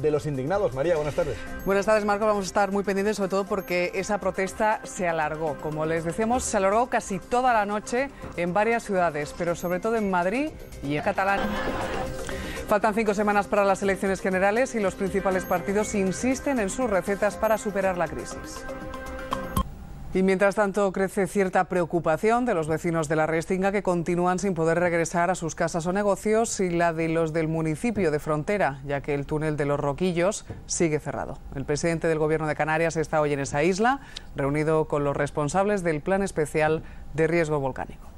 de los indignados. María, buenas tardes. Buenas tardes, Marco. Vamos a estar muy pendientes, sobre todo porque esa protesta se alargó. Como les decíamos, se alargó casi toda la noche en varias ciudades, pero sobre todo en Madrid y en Catalán. Faltan cinco semanas para las elecciones generales y los principales partidos insisten en sus recetas para superar la crisis. Y mientras tanto crece cierta preocupación de los vecinos de la Restinga que continúan sin poder regresar a sus casas o negocios y la de los del municipio de frontera, ya que el túnel de los Roquillos sigue cerrado. El presidente del gobierno de Canarias está hoy en esa isla, reunido con los responsables del Plan Especial de Riesgo Volcánico.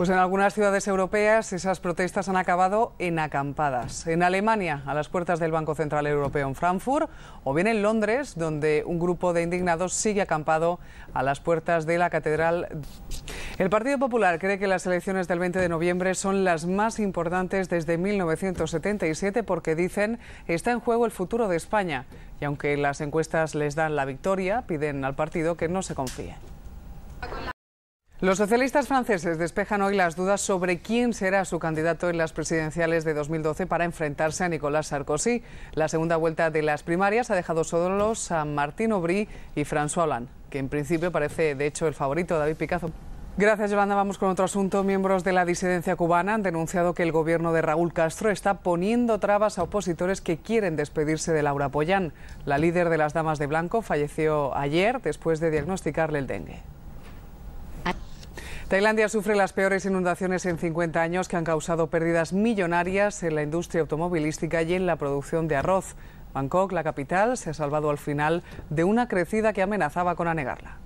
Pues en algunas ciudades europeas esas protestas han acabado en acampadas. En Alemania, a las puertas del Banco Central Europeo en Frankfurt, o bien en Londres, donde un grupo de indignados sigue acampado a las puertas de la Catedral. El Partido Popular cree que las elecciones del 20 de noviembre son las más importantes desde 1977 porque dicen está en juego el futuro de España. Y aunque las encuestas les dan la victoria, piden al partido que no se confíe. Los socialistas franceses despejan hoy las dudas sobre quién será su candidato en las presidenciales de 2012 para enfrentarse a Nicolás Sarkozy. La segunda vuelta de las primarias ha dejado solos a Martín Aubry y François Hollande, que en principio parece, de hecho, el favorito, David Picasso. Gracias, Yolanda. Vamos con otro asunto. Miembros de la disidencia cubana han denunciado que el gobierno de Raúl Castro está poniendo trabas a opositores que quieren despedirse de Laura Pollán. La líder de las Damas de Blanco falleció ayer después de diagnosticarle el dengue. Tailandia sufre las peores inundaciones en 50 años que han causado pérdidas millonarias en la industria automovilística y en la producción de arroz. Bangkok, la capital, se ha salvado al final de una crecida que amenazaba con anegarla.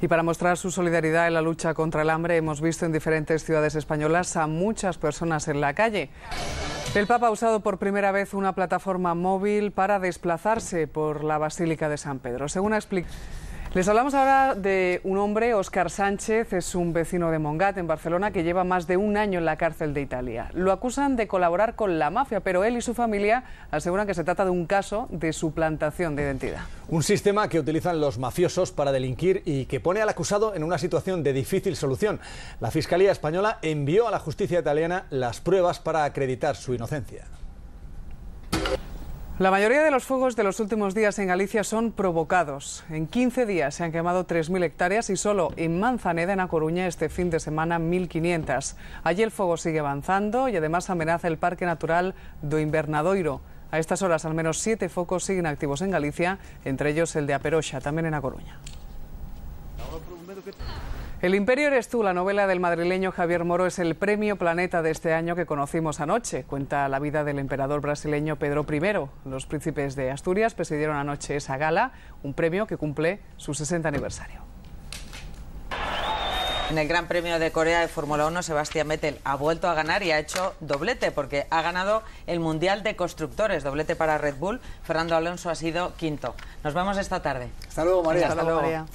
Y para mostrar su solidaridad en la lucha contra el hambre, hemos visto en diferentes ciudades españolas a muchas personas en la calle. El Papa ha usado por primera vez una plataforma móvil para desplazarse por la Basílica de San Pedro. Según ha les hablamos ahora de un hombre, Oscar Sánchez, es un vecino de Mongat, en Barcelona, que lleva más de un año en la cárcel de Italia. Lo acusan de colaborar con la mafia, pero él y su familia aseguran que se trata de un caso de suplantación de identidad. Un sistema que utilizan los mafiosos para delinquir y que pone al acusado en una situación de difícil solución. La Fiscalía Española envió a la justicia italiana las pruebas para acreditar su inocencia. La mayoría de los fuegos de los últimos días en Galicia son provocados. En 15 días se han quemado 3.000 hectáreas y solo en Manzaneda, en A Coruña, este fin de semana 1.500. Allí el fuego sigue avanzando y además amenaza el Parque Natural do Invernadoiro. A estas horas al menos siete focos siguen activos en Galicia, entre ellos el de Aperocha, también en A Coruña. El Imperio eres tú, la novela del madrileño Javier Moro, es el premio Planeta de este año que conocimos anoche. Cuenta la vida del emperador brasileño Pedro I. Los príncipes de Asturias presidieron anoche esa gala, un premio que cumple su 60 aniversario. En el Gran Premio de Corea de Fórmula 1, Sebastián Vettel ha vuelto a ganar y ha hecho doblete, porque ha ganado el Mundial de Constructores, doblete para Red Bull. Fernando Alonso ha sido quinto. Nos vemos esta tarde. Hasta luego, María. Hasta, luego, María.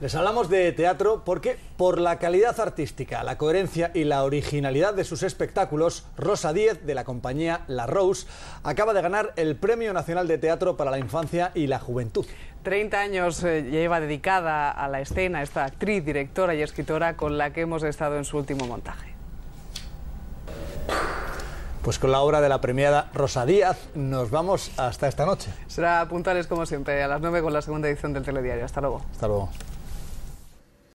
Les hablamos de teatro porque, por la calidad artística, la coherencia y la originalidad de sus espectáculos, Rosa Díez, de la compañía La Rose, acaba de ganar el Premio Nacional de Teatro para la Infancia y la Juventud. 30 años lleva eh, dedicada a la escena esta actriz, directora y escritora con la que hemos estado en su último montaje. Pues con la obra de la premiada Rosa Díaz nos vamos hasta esta noche. Será puntuales como siempre, a las 9 con la segunda edición del Telediario. Hasta luego. Hasta luego.